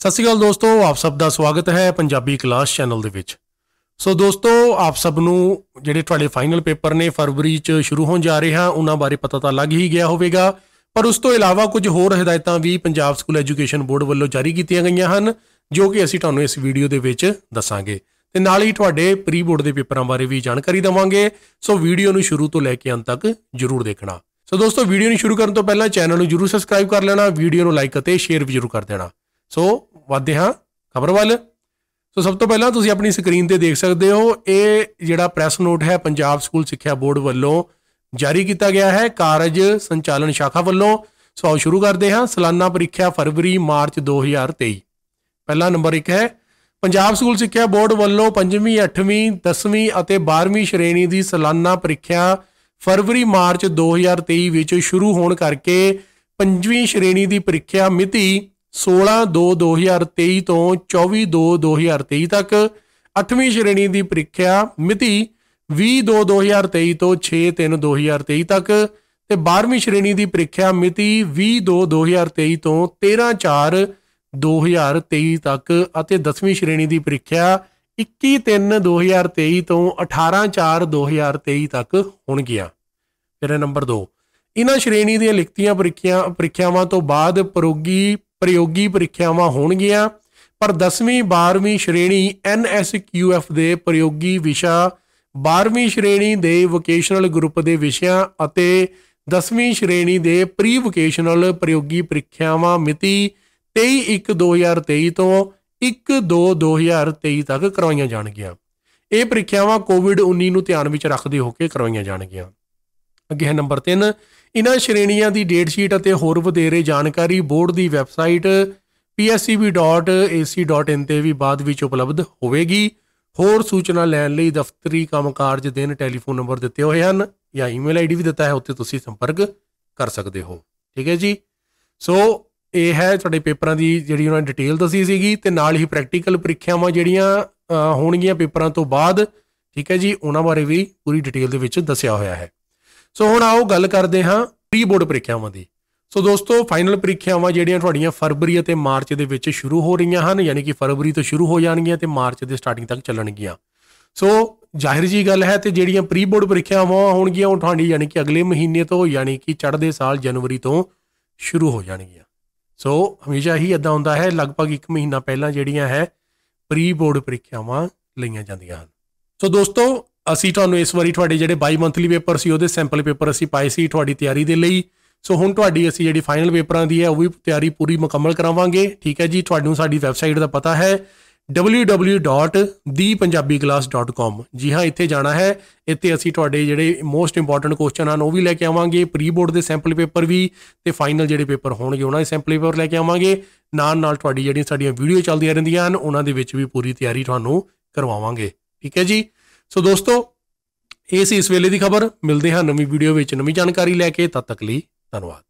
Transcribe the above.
ਸਤਿ ਸ਼੍ਰੀ ਅਕਾਲ ਦੋਸਤੋ ਆਪ ਸਭ ਦਾ ਸਵਾਗਤ ਹੈ ਪੰਜਾਬੀ ਕਲਾਸ ਚੈਨਲ ਦੇ ਵਿੱਚ ਸੋ ਦੋਸਤੋ ਆਪ ਸਭ ਨੂੰ ਜਿਹੜੇ ਤੁਹਾਡੇ ਫਾਈਨਲ ਪੇਪਰ ਨੇ ਫਰਵਰੀ 'ਚ ਸ਼ੁਰੂ ਹੋਣ ਜਾ ਰਹੇ ਹਨ ਉਹਨਾਂ ਬਾਰੇ ਪਤਾ ਤਾਂ ਲੱਗ ਹੀ ਗਿਆ ਹੋਵੇਗਾ ਪਰ ਉਸ ਤੋਂ ਇਲਾਵਾ ਕੁਝ ਹੋਰ ਹਦਾਇਤਾਂ ਵੀ ਪੰਜਾਬ ਸਕੂਲ ਐਜੂਕੇਸ਼ਨ ਬੋਰਡ ਵੱਲੋਂ ਜਾਰੀ ਕੀਤੀਆਂ ਗਈਆਂ ਹਨ ਜੋ ਕਿ ਅਸੀਂ ਤੁਹਾਨੂੰ ਇਸ ਵੀਡੀਓ ਦੇ ਵਿੱਚ ਦੱਸਾਂਗੇ ਤੇ ਨਾਲ ਹੀ ਤੁਹਾਡੇ ਪ੍ਰੀ ਬੋਰਡ ਦੇ ਪੇਪਰਾਂ ਬਾਰੇ ਵੀ ਜਾਣਕਾਰੀ ਦਵਾਂਗੇ ਸੋ ਵੀਡੀਓ ਨੂੰ ਸ਼ੁਰੂ ਤੋਂ ਲੈ ਕੇ ਅੰਤ ਤੱਕ ਜ਼ਰੂਰ ਦੇਖਣਾ ਸੋ ਦੋਸਤੋ ਵੀਡੀਓ ਨੂੰ ਸ਼ੁਰੂ ਕਰਨ ਤੋਂ ਪਹਿਲਾਂ ਚੈਨਲ ਨੂੰ ਜ਼ਰੂਰ ਸਬਸਕ੍ਰਾਈਬ ਕਰ ਲੈਣਾ ਵੀਡੀਓ ਨੂੰ ਲਾਈਕ ਅਤੇ ਸ਼ੇਅਰ ਵੀ ਜ਼ਰੂਰ ਕਰ ਦੇਣਾ ਸੋ ਵਾਦੇ ਹਾਂ ਖਬਰ ਵੱਲ ਸੋ ਸਭ ਤੋਂ ਪਹਿਲਾਂ ਤੁਸੀਂ ਆਪਣੀ ਸਕਰੀਨ ਤੇ ਦੇਖ ਸਕਦੇ ਹੋ ਇਹ ਜਿਹੜਾ ਪ੍ਰੈਸ ਨੋਟ ਹੈ ਪੰਜਾਬ ਸਕੂਲ ਸਿੱਖਿਆ ਬੋਰਡ ਵੱਲੋਂ ਜਾਰੀ ਕੀਤਾ ਗਿਆ ਹੈ ਕਾਰਜ ਸੰਚਾਲਨ ਸ਼ਾਖਾ ਵੱਲੋਂ ਸੋ ਸ਼ੁਰੂ ਕਰਦੇ ਹਾਂ ਸਾਲਾਨਾ ਪ੍ਰੀਖਿਆ ਫਰਵਰੀ ਮਾਰਚ 2023 ਪਹਿਲਾ ਨੰਬਰ 1 ਹੈ ਪੰਜਾਬ ਸਕੂਲ ਸਿੱਖਿਆ ਬੋਰਡ ਵੱਲੋਂ 5ਵੀਂ 8ਵੀਂ 10ਵੀਂ ਅਤੇ 12ਵੀਂ ਸ਼੍ਰੇਣੀ ਦੀ ਸਾਲਾਨਾ ਪ੍ਰੀਖਿਆ ਫਰਵਰੀ ਮਾਰਚ 2023 ਵਿੱਚ ਸ਼ੁਰੂ ਹੋਣ ਕਰਕੇ 5ਵੀਂ ਸ਼੍ਰੇਣੀ ਦੀ ਪ੍ਰੀਖਿਆ ਮਿਤੀ 16/2/2023 ਤੋਂ 24/2/2023 ਤੱਕ 8ਵੀਂ ਸ਼੍ਰੇਣੀ ਦੀ ਪ੍ਰੀਖਿਆ ਮਿਤੀ 20/2/2023 ਤੋਂ 6/3/2023 ਤੱਕ ਤੇ 12ਵੀਂ ਸ਼੍ਰੇਣੀ ਦੀ ਪ੍ਰੀਖਿਆ ਮਿਤੀ 20/2/2023 ਤੋਂ 13/4/2023 ਤੱਕ ਅਤੇ 10ਵੀਂ ਸ਼੍ਰੇਣੀ ਦੀ ਪ੍ਰੀਖਿਆ 21/3/2023 ਤੋਂ 18/4/2023 ਤੱਕ ਹੋਣਗੀਆਂ ਫਿਰ ਨੰਬਰ 2 ਇਹਨਾਂ ਸ਼੍ਰੇਣੀ ਦੀਆਂ ਲਿਖਤੀਆਂ ਪ੍ਰੀਖਿਆਵਾਂ ਤੋਂ ਬਾਅਦ ਪ੍ਰੋਗੀ ਪ੍ਰਯੋਗੀ ਪ੍ਰੀਖਿਆਵਾਂ ਹੋਣਗੀਆਂ ਪਰ 10ਵੀਂ 12ਵੀਂ ਸ਼੍ਰੇਣੀ NSQF ਦੇ ਪ੍ਰਯੋਗੀ ਵਿਸ਼ਾ 12ਵੀਂ ਸ਼੍ਰੇਣੀ ਦੇ ਵੋਕੇਸ਼ਨਲ ਗਰੁੱਪ ਦੇ ਵਿਸ਼ਿਆਂ ਅਤੇ 10ਵੀਂ ਸ਼੍ਰੇਣੀ ਦੇ ਪ੍ਰੀ ਵੋਕੇਸ਼ਨਲ ਪ੍ਰਯੋਗੀ ਪ੍ਰੀਖਿਆਵਾਂ ਮਿਤੀ 23/1/2023 ਤੋਂ 1/2/2023 ਤੱਕ ਕਰਵਾਈਆਂ ਜਾਣਗੀਆਂ ਇਹ ਪ੍ਰੀਖਿਆਵਾਂ ਕੋਵਿਡ-19 ਨੂੰ ਧਿਆਨ ਵਿੱਚ ਰੱਖਦੇ ਹੋ ਕੇ ਕਰਵਾਈਆਂ ਜਾਣਗੀਆਂ ਅੱਗੇ ਹੈ ਨੰਬਰ 3 ਇਨ੍ਹਾਂ ਸ਼੍ਰੇਣੀਆਂ ਦੀ ਡੇਟ ਸ਼ੀਟ ਅਤੇ ਹੋਰ ਵਧੇਰੇ ਜਾਣਕਾਰੀ ਬੋਰਡ ਦੀ ਵੈਬਸਾਈਟ pscb.ac.in ਤੇ ਵੀ ਬਾਅਦ ਵਿੱਚ ਉਪਲਬਧ ਹੋਵੇਗੀ ਹੋਰ ਸੂਚਨਾ ਲੈਣ ਲਈ ਦਫ਼ਤਰੀ ਕੰਮਕਾਰਜ ਦੇ ਟੈਲੀਫੋਨ ਨੰਬਰ ਦਿੱਤੇ ਹੋਏ ਹਨ ਜਾਂ ਈਮੇਲ ਆਈਡੀ ਵੀ ਦਿੱਤਾ ਹੈ ਉੱਤੇ ਤੁਸੀਂ ਸੰਪਰਕ ਕਰ ਸਕਦੇ ਹੋ ਠੀਕ ਹੈ ਜੀ ਸੋ ਇਹ ਹੈ ਤੁਹਾਡੇ ਪੇਪਰਾਂ ਦੀ ਜਿਹੜੀ ਉਹਨਾਂ ਨੇ ਡਿਟੇਲ ਦੱਸੀ ਸੀਗੀ ਤੇ ਨਾਲ ਹੀ ਪ੍ਰੈਕਟੀਕਲ ਪ੍ਰੀਖਿਆਵਾਂ ਜਿਹੜੀਆਂ ਹੋਣਗੀਆਂ ਪੇਪਰਾਂ ਤੋਂ ਬਾਅਦ ਠੀਕ ਹੈ ਜੀ ਉਹਨਾਂ ਬਾਰੇ ਵੀ ਪੂਰੀ ਡਿਟੇਲ ਦੇ ਵਿੱਚ ਦੱਸਿਆ ਹੋਇਆ ਹੈ ਸੋ ਹੁਣ ਆਓ ਗੱਲ ਕਰਦੇ ਹਾਂ ਪ੍ਰੀ ਬੋਰਡ ਪ੍ਰੀਖਿਆਵਾਂ ਦੀ ਸੋ ਦੋਸਤੋ ਫਾਈਨਲ ਪ੍ਰੀਖਿਆਵਾਂ ਜਿਹੜੀਆਂ ਤੁਹਾਡੀਆਂ ਫਰਵਰੀ ਅਤੇ ਮਾਰਚ ਦੇ ਵਿੱਚ ਸ਼ੁਰੂ ਹੋ ਰਹੀਆਂ ਹਨ ਯਾਨੀ ਕਿ ਫਰਵਰੀ ਤੋਂ ਸ਼ੁਰੂ ਹੋ ਜਾਣਗੀਆਂ ਤੇ ਮਾਰਚ ਦੇ ਸਟਾਰਟਿੰਗ ਤੱਕ ਚੱਲਣਗੀਆਂ ਸੋ ਜ਼ਾਹਿਰ ਜੀ ਗੱਲ ਹੈ ਤੇ ਜਿਹੜੀਆਂ ਪ੍ਰੀ ਬੋਰਡ ਪ੍ਰੀਖਿਆਵਾਂ ਹੋਣਗੀਆਂ ਉਹ ਤੁਹਾਡੀ ਯਾਨੀ ਕਿ ਅਗਲੇ ਮਹੀਨੇ ਤੋਂ ਯਾਨੀ ਕਿ ਚੜ੍ਹਦੇ ਸਾਲ ਜਨਵਰੀ ਤੋਂ ਸ਼ੁਰੂ ਹੋ ਜਾਣਗੀਆਂ ਸੋ ਹਮੇਸ਼ਾ ਹੀ ਇਦਾਂ ਹੁੰਦਾ ਹੈ ਲਗਭਗ 1 ਮਹੀਨਾ ਪਹਿਲਾਂ ਜਿਹੜੀਆਂ ਹੈ ਪ੍ਰੀ ਬੋਰਡ ਪ੍ਰੀਖਿਆਵਾਂ ਲਈਆਂ ਜਾਂਦੀਆਂ ਹਨ ਸੋ ਦੋਸਤੋ ਅਸੀਂ ਤੁਹਾਨੂੰ ਇਸ ਵਾਰੀ ਤੁਹਾਡੇ ਜਿਹੜੇ ਬਾਈ ਮੰਥਲੀ ਪੇਪਰ ਸੀ ਉਹਦੇ ਸੈਂਪਲ ਪੇਪਰ ਅਸੀਂ ਪਾਏ ਸੀ ਤੁਹਾਡੀ ਤਿਆਰੀ ਦੇ ਲਈ ਸੋ ਹੁਣ ਤੁਹਾਡੀ ਅਸੀਂ ਜਿਹੜੀ ਫਾਈਨਲ ਪੇਪਰਾਂ ਦੀ ਹੈ ਉਹ ਵੀ ਤਿਆਰੀ ਪੂਰੀ ਮੁਕੰਮਲ ਕਰਾਵਾਂਗੇ ਠੀਕ ਹੈ ਜੀ ਤੁਹਾਨੂੰ ਸਾਡੀ ਵੈਬਸਾਈਟ ਦਾ ਪਤਾ ਹੈ www.thepunjabiclass.com ਜੀ ਹਾਂ ਇੱਥੇ ਜਾਣਾ ਹੈ ਇੱਥੇ ਅਸੀਂ ਤੁਹਾਡੇ ਜਿਹੜੇ ਮੋਸਟ ਇੰਪੋਰਟੈਂਟ ਕੁਐਸਚਨ ਹਨ ਉਹ ਵੀ ਲੈ ਕੇ ਆਵਾਂਗੇ ਪ੍ਰੀ ਬੋਰਡ ਦੇ ਸੈਂਪਲ ਪੇਪਰ ਵੀ ਤੇ ਫਾਈਨਲ ਜਿਹੜੇ ਪੇਪਰ ਹੋਣਗੇ ਉਹਨਾਂ ਦੇ ਸੈਂਪਲ ਪੇਪਰ ਲੈ ਕੇ ਆਵਾਂਗੇ ਨਾਲ ਨਾਲ ਤੁਹਾਡੀ ਜਿਹੜੀਆਂ ਸਾਡੀਆਂ ਵੀਡੀਓ ਚੱਲਦੀਆਂ ਰਹਿੰਦੀਆਂ ਹਨ ਉਹਨਾਂ ਦੇ ਵਿੱਚ ਵੀ ਪੂਰੀ ਤਿਆਰੀ ਤੁਹਾਨੂੰ ਕਰਵਾਵਾਂਗੇ ਠੀਕ ਹੈ ਜੀ ਸੋ ਦੋਸਤੋ ਇਹ ਸੀ ਇਸ ਵੇਲੇ ਦੀ ਖਬਰ ਮਿਲਦੇ ਹਾਂ ਨਵੀਂ ਵੀਡੀਓ ਵਿੱਚ ਨਵੀਂ ਜਾਣਕਾਰੀ ਲੈ ਕੇ ਤਦ ਤੱਕ ਲਈ ਧੰਨਵਾਦ